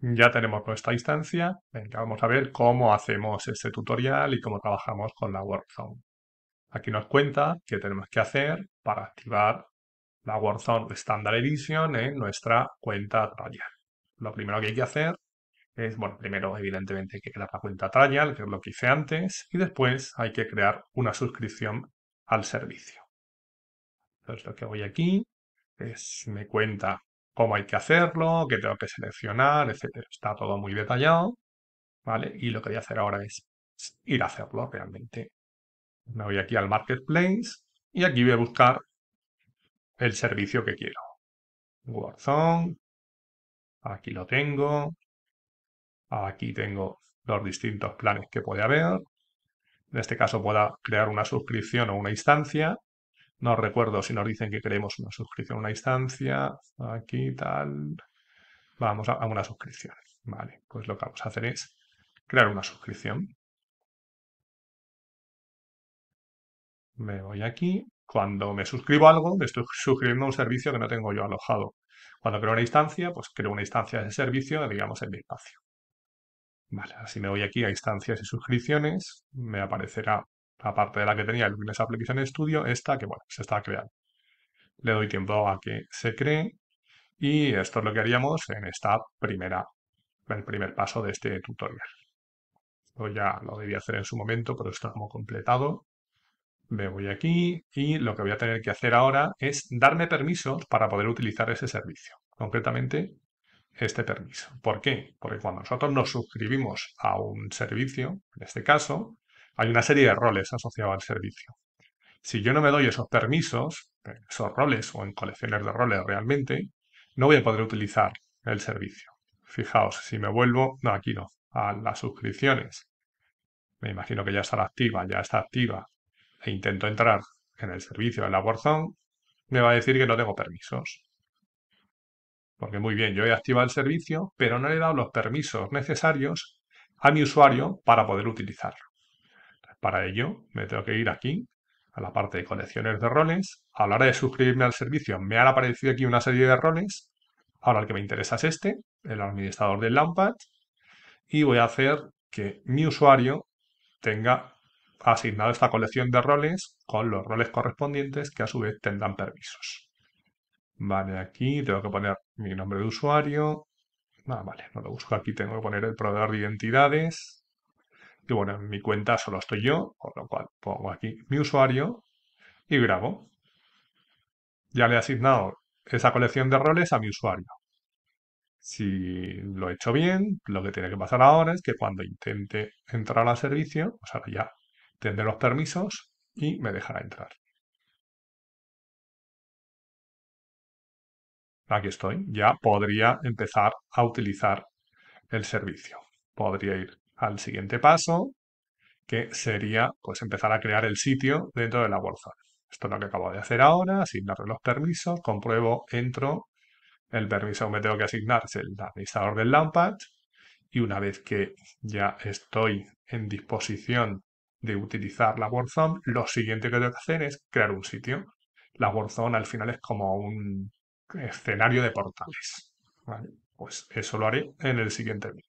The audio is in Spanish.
Ya tenemos nuestra instancia. Venga, vamos a ver cómo hacemos este tutorial y cómo trabajamos con la WorkZone. Aquí nos cuenta qué tenemos que hacer para activar la WorkZone Standard Edition en nuestra cuenta Trial. Lo primero que hay que hacer es, bueno, primero evidentemente hay que crear la cuenta trial, que es lo que hice antes, y después hay que crear una suscripción al servicio. Entonces lo que voy aquí es, me cuenta cómo hay que hacerlo, qué tengo que seleccionar, etc. Está todo muy detallado, ¿vale? Y lo que voy a hacer ahora es ir a hacerlo realmente. Me voy aquí al Marketplace y aquí voy a buscar el servicio que quiero. Warzone, aquí lo tengo, aquí tengo los distintos planes que puede haber. En este caso puedo crear una suscripción o una instancia no recuerdo si nos dicen que queremos una suscripción a una instancia. Aquí, tal. Vamos a, una suscripción. Vale, pues lo que vamos a hacer es crear una suscripción. Me voy aquí. Cuando me suscribo a algo, me estoy suscribiendo a un servicio que no tengo yo alojado. Cuando creo una instancia, pues creo una instancia de servicio, digamos, en mi espacio. Vale, así me voy aquí a instancias y suscripciones. Me aparecerá aparte de la que tenía el aplicación Application Studio, esta que, bueno, se está creando. Le doy tiempo a que se cree y esto es lo que haríamos en esta primera, el primer paso de este tutorial. Esto ya lo debía hacer en su momento, pero está como completado. Me voy aquí y lo que voy a tener que hacer ahora es darme permisos para poder utilizar ese servicio. Concretamente, este permiso. ¿Por qué? Porque cuando nosotros nos suscribimos a un servicio, en este caso, hay una serie de roles asociados al servicio. Si yo no me doy esos permisos, esos roles o en colecciones de roles realmente, no voy a poder utilizar el servicio. Fijaos, si me vuelvo, no, aquí no, a las suscripciones. Me imagino que ya está activa, ya está activa. E intento entrar en el servicio de la Warzone, me va a decir que no tengo permisos. Porque muy bien, yo he activado el servicio, pero no le he dado los permisos necesarios a mi usuario para poder utilizarlo. Para ello, me tengo que ir aquí, a la parte de colecciones de roles. A la hora de suscribirme al servicio, me han aparecido aquí una serie de roles. Ahora el que me interesa es este, el administrador del Lampad. Y voy a hacer que mi usuario tenga asignado esta colección de roles con los roles correspondientes que a su vez tendrán permisos. Vale, aquí tengo que poner mi nombre de usuario. Ah, vale, no lo busco aquí, tengo que poner el proveedor de identidades. Y bueno, en mi cuenta solo estoy yo, por lo cual pongo aquí mi usuario y grabo. Ya le he asignado esa colección de roles a mi usuario. Si lo he hecho bien, lo que tiene que pasar ahora es que cuando intente entrar al servicio, pues o sea, ya tendré los permisos y me dejará entrar. Aquí estoy, ya podría empezar a utilizar el servicio. Podría ir al siguiente paso, que sería pues empezar a crear el sitio dentro de la WordZone. Esto es lo que acabo de hacer ahora, asignarle los permisos, compruebo, entro, el permiso que me tengo que asignar es el administrador del Lampad, y una vez que ya estoy en disposición de utilizar la WordZone, lo siguiente que tengo que hacer es crear un sitio. La WordZone al final es como un escenario de portales. Pues eso lo haré en el siguiente vídeo.